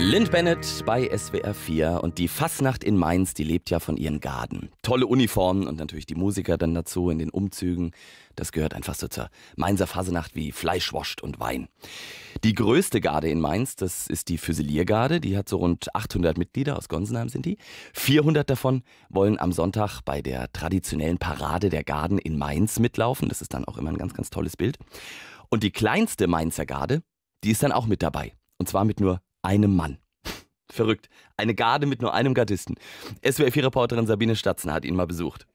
Lind Bennett bei SWR 4 und die Fassnacht in Mainz, die lebt ja von ihren Garden. Tolle Uniformen und natürlich die Musiker dann dazu in den Umzügen. Das gehört einfach so zur Mainzer Fasenacht wie Fleisch und Wein. Die größte Garde in Mainz, das ist die Füsiliergarde. Die hat so rund 800 Mitglieder, aus Gonsenheim sind die. 400 davon wollen am Sonntag bei der traditionellen Parade der Garden in Mainz mitlaufen. Das ist dann auch immer ein ganz, ganz tolles Bild. Und die kleinste Mainzer Garde, die ist dann auch mit dabei. Und zwar mit nur einem Mann. Verrückt. Eine Garde mit nur einem Gardisten. SWF-Reporterin Sabine Statzen hat ihn mal besucht.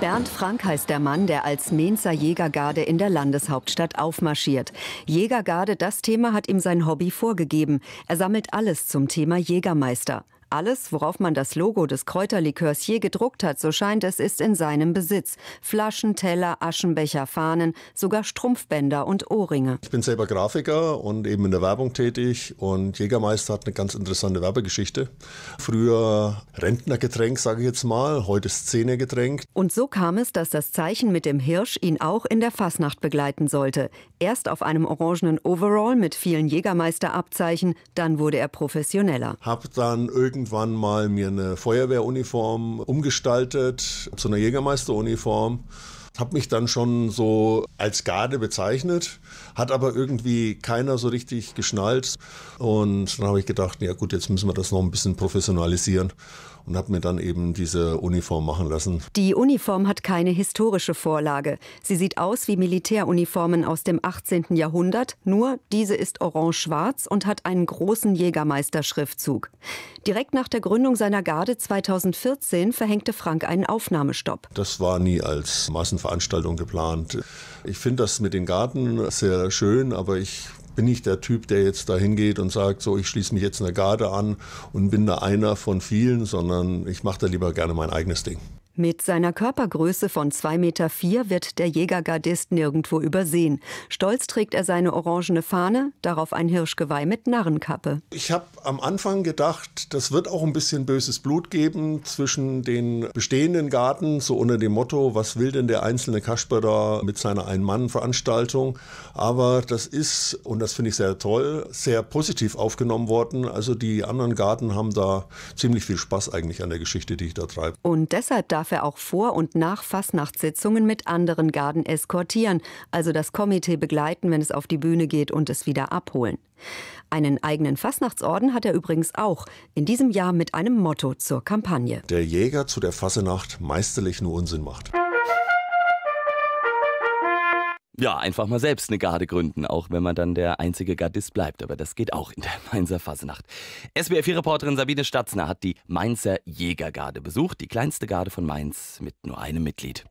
Bernd Frank heißt der Mann, der als Mainzer Jägergarde in der Landeshauptstadt aufmarschiert. Jägergarde, das Thema hat ihm sein Hobby vorgegeben. Er sammelt alles zum Thema Jägermeister. Alles, worauf man das Logo des Kräuterlikörs je gedruckt hat, so scheint es, ist in seinem Besitz. Flaschen, Teller, Aschenbecher, Fahnen, sogar Strumpfbänder und Ohrringe. Ich bin selber Grafiker und eben in der Werbung tätig und Jägermeister hat eine ganz interessante Werbegeschichte. Früher Rentnergetränk, sage ich jetzt mal, heute Szenegetränk. Und so kam es, dass das Zeichen mit dem Hirsch ihn auch in der Fasnacht begleiten sollte. Erst auf einem orangenen Overall mit vielen Jägermeisterabzeichen, dann wurde er professioneller. Hab dann irgendwann mal mir eine Feuerwehruniform umgestaltet zu einer Jägermeisteruniform habe mich dann schon so als Garde bezeichnet, hat aber irgendwie keiner so richtig geschnallt. Und dann habe ich gedacht, ja gut, jetzt müssen wir das noch ein bisschen professionalisieren und habe mir dann eben diese Uniform machen lassen. Die Uniform hat keine historische Vorlage. Sie sieht aus wie Militäruniformen aus dem 18. Jahrhundert, nur diese ist orange-schwarz und hat einen großen Jägermeister-Schriftzug. Direkt nach der Gründung seiner Garde 2014 verhängte Frank einen Aufnahmestopp. Das war nie als Massenveranstaltung Veranstaltung geplant. Ich finde das mit dem Garten sehr schön, aber ich bin nicht der Typ, der jetzt da hingeht und sagt, so, ich schließe mich jetzt einer Garde an und bin da einer von vielen, sondern ich mache da lieber gerne mein eigenes Ding. Mit seiner Körpergröße von 2,4 Meter wird der Jägergardist nirgendwo übersehen. Stolz trägt er seine orangene Fahne, darauf ein Hirschgeweih mit Narrenkappe. Ich habe am Anfang gedacht, das wird auch ein bisschen böses Blut geben zwischen den bestehenden Garten, so unter dem Motto, was will denn der einzelne Kasper da mit seiner Ein-Mann-Veranstaltung. Aber das ist, und das finde ich sehr toll, sehr positiv aufgenommen worden. Also die anderen Garten haben da ziemlich viel Spaß eigentlich an der Geschichte, die ich da treibe. Und deshalb darf Waffe auch vor und nach Fasnachtssitzungen mit anderen Garden eskortieren, also das Komitee begleiten, wenn es auf die Bühne geht und es wieder abholen. Einen eigenen Fasnachtsorden hat er übrigens auch, in diesem Jahr mit einem Motto zur Kampagne. Der Jäger zu der Fassenacht meisterlich nur Unsinn macht ja, einfach mal selbst eine Garde gründen, auch wenn man dann der einzige Gardist bleibt. Aber das geht auch in der Mainzer Fasnacht. SBF4-Reporterin Sabine Statzner hat die Mainzer Jägergarde besucht, die kleinste Garde von Mainz mit nur einem Mitglied.